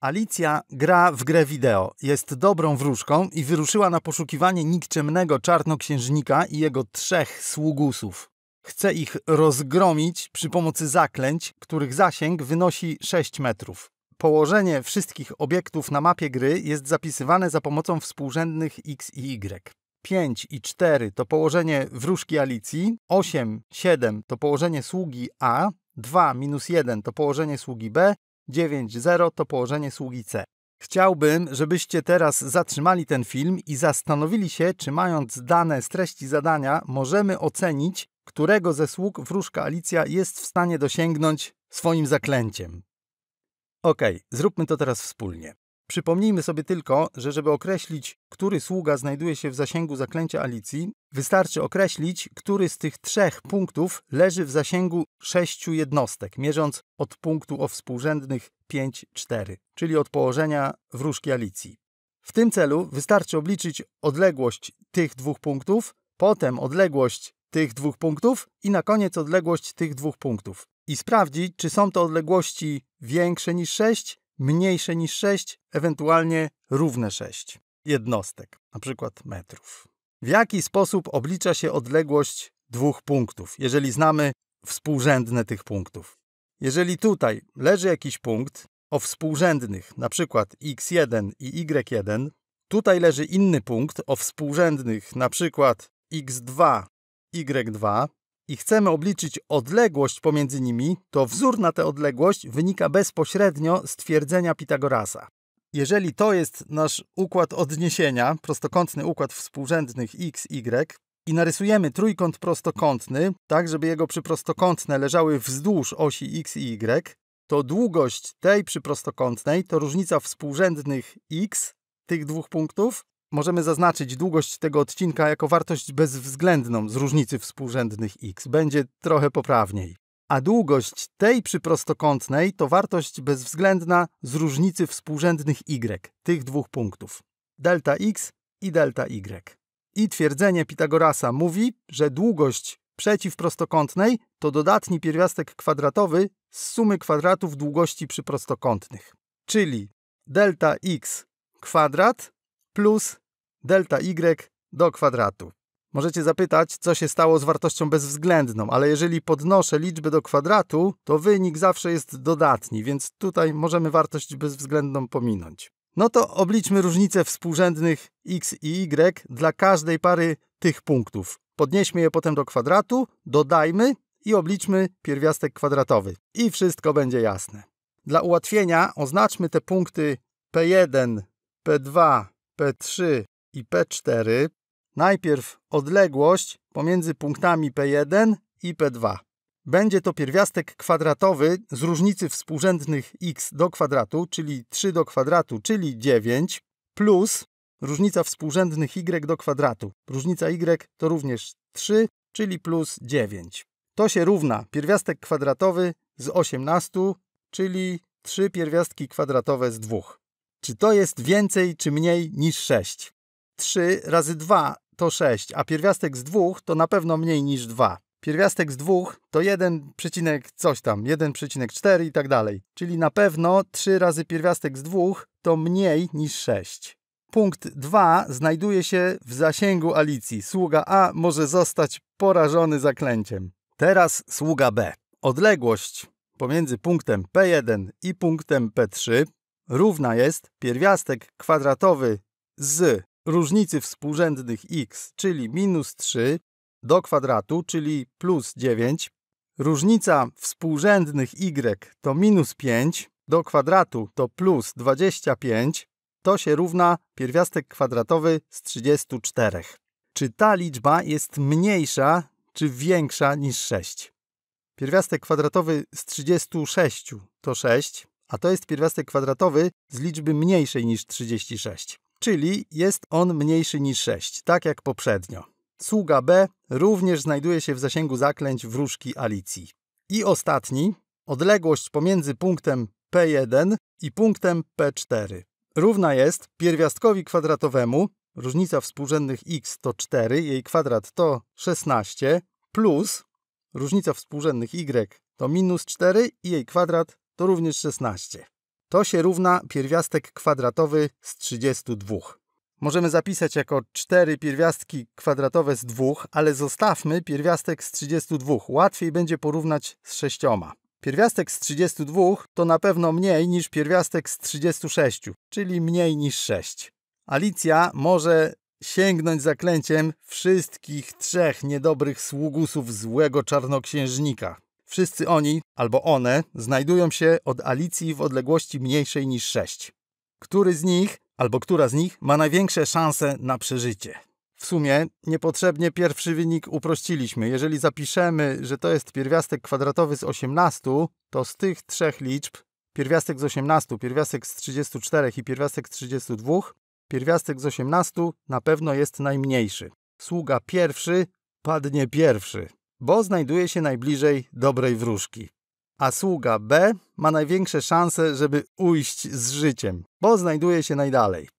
Alicja gra w grę wideo, jest dobrą wróżką i wyruszyła na poszukiwanie nikczemnego czarnoksiężnika i jego trzech sługusów. Chce ich rozgromić przy pomocy zaklęć, których zasięg wynosi 6 metrów. Położenie wszystkich obiektów na mapie gry jest zapisywane za pomocą współrzędnych x i y. 5 i 4 to położenie wróżki Alicji, 8, 7 to położenie sługi A, 2 minus 1 to położenie sługi B, 9.0 to położenie sługi C. Chciałbym, żebyście teraz zatrzymali ten film i zastanowili się, czy mając dane z treści zadania, możemy ocenić, którego ze sług wróżka Alicja jest w stanie dosięgnąć swoim zaklęciem. Ok, zróbmy to teraz wspólnie. Przypomnijmy sobie tylko, że żeby określić, który sługa znajduje się w zasięgu zaklęcia Alicji, wystarczy określić, który z tych trzech punktów leży w zasięgu sześciu jednostek, mierząc od punktu o współrzędnych 5-4, czyli od położenia wróżki Alicji. W tym celu wystarczy obliczyć odległość tych dwóch punktów, potem odległość tych dwóch punktów i na koniec odległość tych dwóch punktów. I sprawdzić, czy są to odległości większe niż 6, mniejsze niż 6, ewentualnie równe 6 jednostek, na przykład metrów. W jaki sposób oblicza się odległość dwóch punktów, jeżeli znamy współrzędne tych punktów? Jeżeli tutaj leży jakiś punkt o współrzędnych, na przykład x1 i y1, tutaj leży inny punkt o współrzędnych, na przykład x2, y2, i chcemy obliczyć odległość pomiędzy nimi, to wzór na tę odległość wynika bezpośrednio z twierdzenia Pitagorasa. Jeżeli to jest nasz układ odniesienia, prostokątny układ współrzędnych x, y, i narysujemy trójkąt prostokątny, tak żeby jego przyprostokątne leżały wzdłuż osi x i y, to długość tej przyprostokątnej to różnica współrzędnych x, tych dwóch punktów, możemy zaznaczyć długość tego odcinka jako wartość bezwzględną z różnicy współrzędnych x. Będzie trochę poprawniej. A długość tej przyprostokątnej to wartość bezwzględna z różnicy współrzędnych y, tych dwóch punktów. Delta x i delta y. I twierdzenie Pitagorasa mówi, że długość przeciwprostokątnej to dodatni pierwiastek kwadratowy z sumy kwadratów długości przyprostokątnych. Czyli delta x kwadrat plus delta y do kwadratu. Możecie zapytać, co się stało z wartością bezwzględną, ale jeżeli podnoszę liczbę do kwadratu, to wynik zawsze jest dodatni, więc tutaj możemy wartość bezwzględną pominąć. No to obliczmy różnicę współrzędnych x i y dla każdej pary tych punktów. Podnieśmy je potem do kwadratu, dodajmy i obliczmy pierwiastek kwadratowy. I wszystko będzie jasne. Dla ułatwienia oznaczmy te punkty P1, P2, P3 i P4 najpierw odległość pomiędzy punktami P1 i P2. Będzie to pierwiastek kwadratowy z różnicy współrzędnych x do kwadratu, czyli 3 do kwadratu, czyli 9, plus różnica współrzędnych y do kwadratu. Różnica y to również 3, czyli plus 9. To się równa pierwiastek kwadratowy z 18, czyli 3 pierwiastki kwadratowe z 2. Czy to jest więcej czy mniej niż 6? 3 razy 2 to 6, a pierwiastek z 2 to na pewno mniej niż 2. Pierwiastek z 2 to 1, coś tam, 1,4 i tak dalej. Czyli na pewno 3 razy pierwiastek z 2 to mniej niż 6. Punkt 2 znajduje się w zasięgu Alicji. Sługa A może zostać porażony zaklęciem. Teraz sługa B. Odległość pomiędzy punktem P1 i punktem P3 równa jest pierwiastek kwadratowy z różnicy współrzędnych x, czyli minus 3, do kwadratu, czyli plus 9. Różnica współrzędnych y to minus 5, do kwadratu to plus 25. To się równa pierwiastek kwadratowy z 34. Czy ta liczba jest mniejsza czy większa niż 6? Pierwiastek kwadratowy z 36 to 6, a to jest pierwiastek kwadratowy z liczby mniejszej niż 36. Czyli jest on mniejszy niż 6, tak jak poprzednio. Sługa B również znajduje się w zasięgu zaklęć wróżki Alicji. I ostatni, odległość pomiędzy punktem P1 i punktem P4 równa jest pierwiastkowi kwadratowemu, różnica współrzędnych x to 4, jej kwadrat to 16, plus różnica współrzędnych y to minus 4 i jej kwadrat to również 16. To się równa pierwiastek kwadratowy z 32. Możemy zapisać jako 4 pierwiastki kwadratowe z 2, ale zostawmy pierwiastek z 32. Łatwiej będzie porównać z 6. Pierwiastek z 32 to na pewno mniej niż pierwiastek z 36, czyli mniej niż 6. Alicja może sięgnąć zaklęciem wszystkich trzech niedobrych sługusów złego czarnoksiężnika. Wszyscy oni, albo one, znajdują się od Alicji w odległości mniejszej niż 6. Który z nich, albo która z nich, ma największe szanse na przeżycie? W sumie niepotrzebnie pierwszy wynik uprościliśmy. Jeżeli zapiszemy, że to jest pierwiastek kwadratowy z 18, to z tych trzech liczb pierwiastek z 18, pierwiastek z 34 i pierwiastek z 32, pierwiastek z 18 na pewno jest najmniejszy. Sługa pierwszy padnie pierwszy bo znajduje się najbliżej dobrej wróżki. A sługa B ma największe szanse, żeby ujść z życiem, bo znajduje się najdalej.